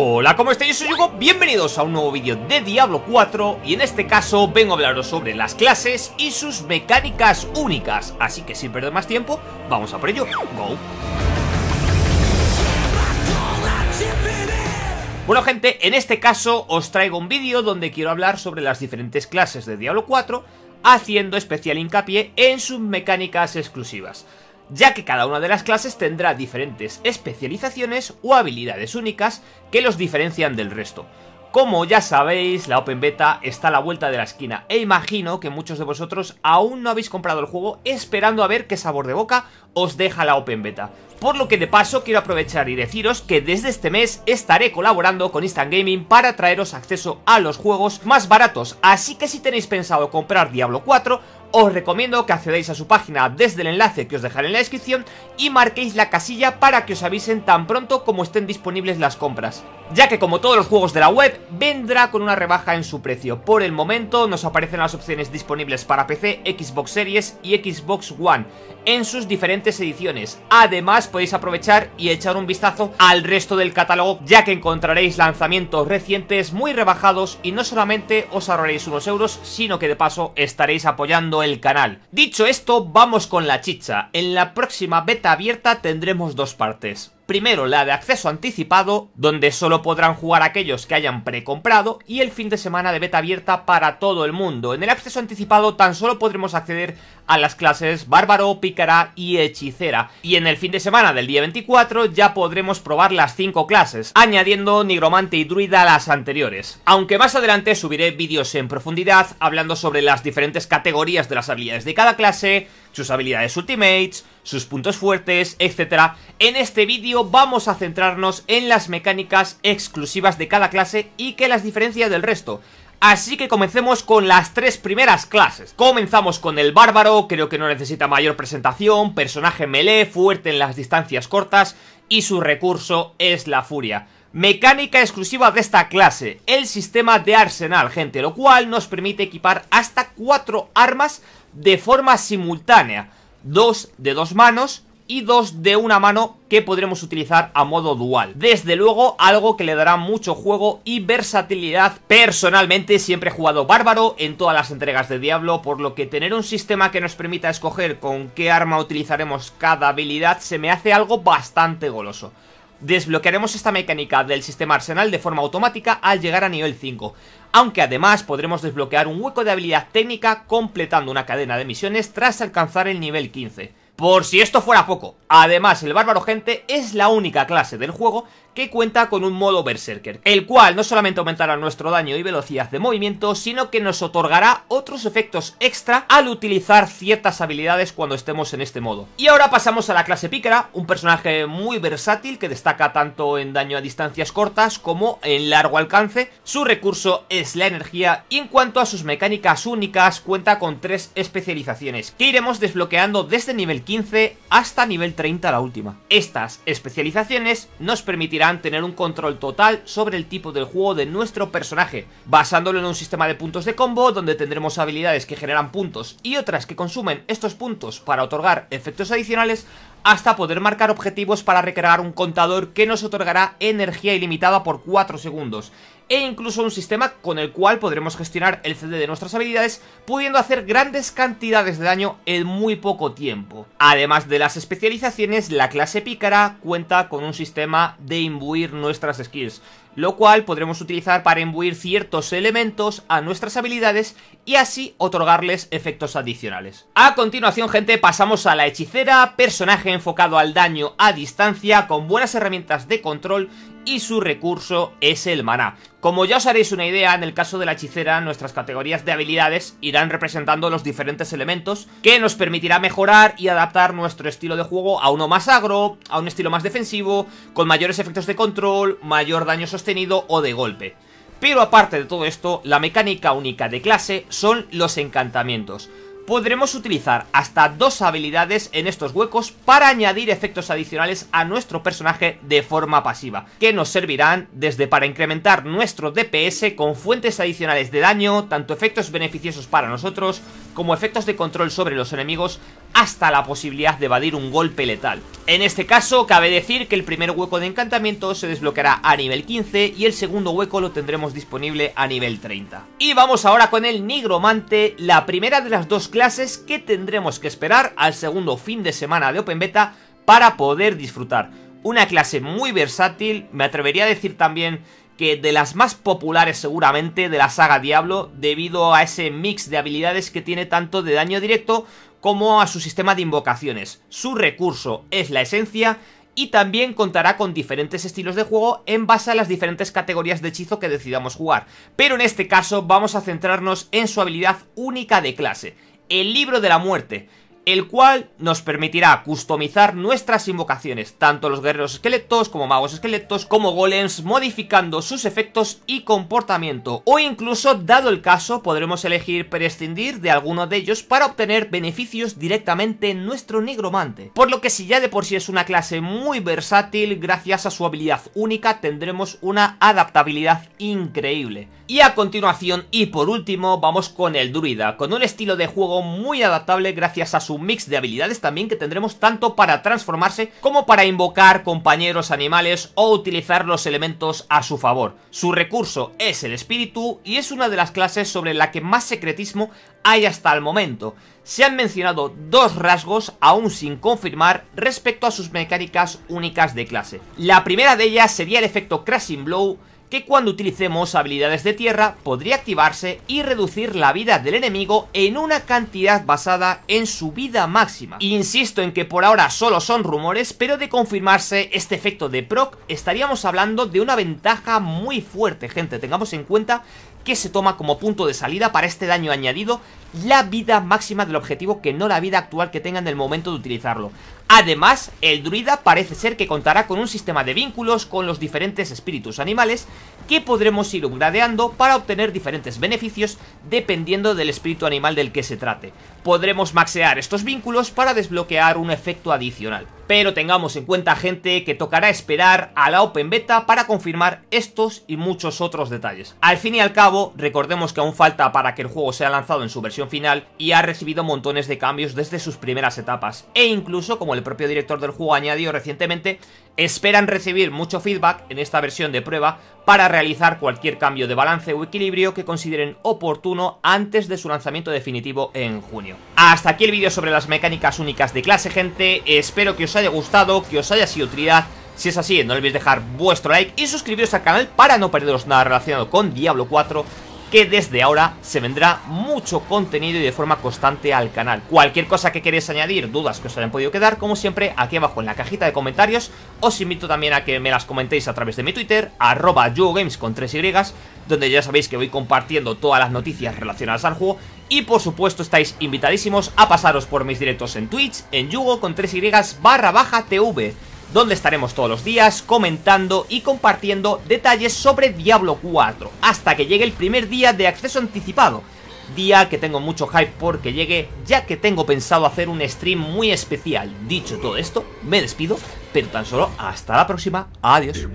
Hola, ¿cómo estáis? Yo soy Hugo, bienvenidos a un nuevo vídeo de Diablo 4 y en este caso vengo a hablaros sobre las clases y sus mecánicas únicas, así que sin perder más tiempo, vamos a por ello, go. Bueno gente, en este caso os traigo un vídeo donde quiero hablar sobre las diferentes clases de Diablo 4 haciendo especial hincapié en sus mecánicas exclusivas ya que cada una de las clases tendrá diferentes especializaciones o habilidades únicas que los diferencian del resto. Como ya sabéis, la Open Beta está a la vuelta de la esquina e imagino que muchos de vosotros aún no habéis comprado el juego esperando a ver qué sabor de boca os deja la Open Beta. Por lo que de paso quiero aprovechar y deciros que desde este mes estaré colaborando con Instant Gaming para traeros acceso a los juegos más baratos, así que si tenéis pensado comprar Diablo 4, os recomiendo que accedáis a su página desde el enlace que os dejaré en la descripción y marquéis la casilla para que os avisen tan pronto como estén disponibles las compras, ya que como todos los juegos de la web, vendrá con una rebaja en su precio. Por el momento nos aparecen las opciones disponibles para PC, Xbox Series y Xbox One en sus diferentes ediciones. Además podéis aprovechar y echar un vistazo al resto del catálogo ya que encontraréis lanzamientos recientes muy rebajados y no solamente os ahorraréis unos euros sino que de paso estaréis apoyando el canal. Dicho esto vamos con la chicha. En la próxima beta abierta tendremos dos partes. Primero la de acceso anticipado, donde solo podrán jugar aquellos que hayan precomprado, y el fin de semana de beta abierta para todo el mundo. En el acceso anticipado tan solo podremos acceder a las clases Bárbaro, Pícara y Hechicera. Y en el fin de semana del día 24 ya podremos probar las 5 clases, añadiendo Nigromante y Druida a las anteriores. Aunque más adelante subiré vídeos en profundidad hablando sobre las diferentes categorías de las habilidades de cada clase, sus habilidades ultimates, sus puntos fuertes, etc. En este vídeo vamos a centrarnos en las mecánicas exclusivas de cada clase y que las diferencia del resto. Así que comencemos con las tres primeras clases. Comenzamos con el bárbaro, creo que no necesita mayor presentación, personaje melee, fuerte en las distancias cortas y su recurso es la furia. Mecánica exclusiva de esta clase, el sistema de arsenal, gente, lo cual nos permite equipar hasta cuatro armas de forma simultánea dos de dos manos y dos de una mano que podremos utilizar a modo dual. Desde luego, algo que le dará mucho juego y versatilidad. Personalmente, siempre he jugado bárbaro en todas las entregas de Diablo, por lo que tener un sistema que nos permita escoger con qué arma utilizaremos cada habilidad se me hace algo bastante goloso. Desbloquearemos esta mecánica del sistema arsenal de forma automática al llegar a nivel 5, aunque además podremos desbloquear un hueco de habilidad técnica completando una cadena de misiones tras alcanzar el nivel 15. Por si esto fuera poco, además el bárbaro gente es la única clase del juego que cuenta con un modo berserker, el cual no solamente aumentará nuestro daño y velocidad de movimiento, sino que nos otorgará otros efectos extra al utilizar ciertas habilidades cuando estemos en este modo. Y ahora pasamos a la clase pícara, un personaje muy versátil que destaca tanto en daño a distancias cortas como en largo alcance, su recurso es la energía y en cuanto a sus mecánicas únicas cuenta con tres especializaciones que iremos desbloqueando desde nivel 15 hasta nivel 30 la última. Estas especializaciones nos permitirán tener un control total sobre el tipo del juego de nuestro personaje, basándolo en un sistema de puntos de combo donde tendremos habilidades que generan puntos y otras que consumen estos puntos para otorgar efectos adicionales hasta poder marcar objetivos para recrear un contador que nos otorgará energía ilimitada por 4 segundos e incluso un sistema con el cual podremos gestionar el CD de nuestras habilidades, pudiendo hacer grandes cantidades de daño en muy poco tiempo. Además de las especializaciones, la clase pícara cuenta con un sistema de imbuir nuestras skills, lo cual podremos utilizar para imbuir ciertos elementos a nuestras habilidades y así otorgarles efectos adicionales. A continuación, gente, pasamos a la hechicera, personaje enfocado al daño a distancia, con buenas herramientas de control y su recurso es el maná. Como ya os haréis una idea, en el caso de la hechicera nuestras categorías de habilidades irán representando los diferentes elementos que nos permitirá mejorar y adaptar nuestro estilo de juego a uno más agro, a un estilo más defensivo, con mayores efectos de control, mayor daño sostenido o de golpe. Pero aparte de todo esto, la mecánica única de clase son los encantamientos podremos utilizar hasta dos habilidades en estos huecos para añadir efectos adicionales a nuestro personaje de forma pasiva, que nos servirán desde para incrementar nuestro DPS con fuentes adicionales de daño, tanto efectos beneficiosos para nosotros como efectos de control sobre los enemigos, hasta la posibilidad de evadir un golpe letal. En este caso, cabe decir que el primer hueco de encantamiento se desbloqueará a nivel 15 y el segundo hueco lo tendremos disponible a nivel 30. Y vamos ahora con el nigromante, la primera de las dos clases que tendremos que esperar al segundo fin de semana de Open Beta para poder disfrutar. Una clase muy versátil, me atrevería a decir también que de las más populares seguramente de la saga Diablo debido a ese mix de habilidades que tiene tanto de daño directo como a su sistema de invocaciones. Su recurso es la esencia y también contará con diferentes estilos de juego en base a las diferentes categorías de hechizo que decidamos jugar. Pero en este caso vamos a centrarnos en su habilidad única de clase, el Libro de la Muerte, el cual nos permitirá customizar nuestras invocaciones, tanto los guerreros esqueletos como magos esqueletos como golems, modificando sus efectos y comportamiento, o incluso, dado el caso, podremos elegir prescindir de alguno de ellos para obtener beneficios directamente en nuestro nigromante, por lo que si ya de por sí es una clase muy versátil, gracias a su habilidad única tendremos una adaptabilidad increíble. Y a continuación y por último vamos con el druida, con un estilo de juego muy adaptable gracias a su mix de habilidades también que tendremos tanto para transformarse como para invocar compañeros animales o utilizar los elementos a su favor. Su recurso es el espíritu y es una de las clases sobre la que más secretismo hay hasta el momento. Se han mencionado dos rasgos aún sin confirmar respecto a sus mecánicas únicas de clase. La primera de ellas sería el efecto Crashing Blow, que cuando utilicemos habilidades de tierra podría activarse y reducir la vida del enemigo en una cantidad basada en su vida máxima. Insisto en que por ahora solo son rumores, pero de confirmarse este efecto de proc estaríamos hablando de una ventaja muy fuerte, gente. Tengamos en cuenta que se toma como punto de salida para este daño añadido la vida máxima del objetivo que no la vida actual que tenga en el momento de utilizarlo. Además, el druida parece ser que contará con un sistema de vínculos con los diferentes espíritus animales que podremos ir upgradeando para obtener diferentes beneficios dependiendo del espíritu animal del que se trate. Podremos maxear estos vínculos para desbloquear un efecto adicional. Pero tengamos en cuenta gente que tocará esperar a la Open Beta para confirmar estos y muchos otros detalles. Al fin y al cabo, recordemos que aún falta para que el juego sea lanzado en su versión final y ha recibido montones de cambios desde sus primeras etapas e incluso como el el propio director del juego añadió recientemente, esperan recibir mucho feedback en esta versión de prueba para realizar cualquier cambio de balance o equilibrio que consideren oportuno antes de su lanzamiento definitivo en junio. Hasta aquí el vídeo sobre las mecánicas únicas de clase, gente. Espero que os haya gustado, que os haya sido utilidad. Si es así, no olvidéis dejar vuestro like y suscribiros al canal para no perderos nada relacionado con Diablo 4 que desde ahora se vendrá mucho contenido y de forma constante al canal. Cualquier cosa que queréis añadir, dudas que os hayan podido quedar, como siempre, aquí abajo en la cajita de comentarios. Os invito también a que me las comentéis a través de mi Twitter, arroba Games con 3Y, donde ya sabéis que voy compartiendo todas las noticias relacionadas al juego. Y por supuesto estáis invitadísimos a pasaros por mis directos en Twitch, en Yugo con 3Y barra baja TV donde estaremos todos los días comentando y compartiendo detalles sobre Diablo 4, hasta que llegue el primer día de acceso anticipado, día que tengo mucho hype porque llegue, ya que tengo pensado hacer un stream muy especial. Dicho todo esto, me despido, pero tan solo hasta la próxima, adiós.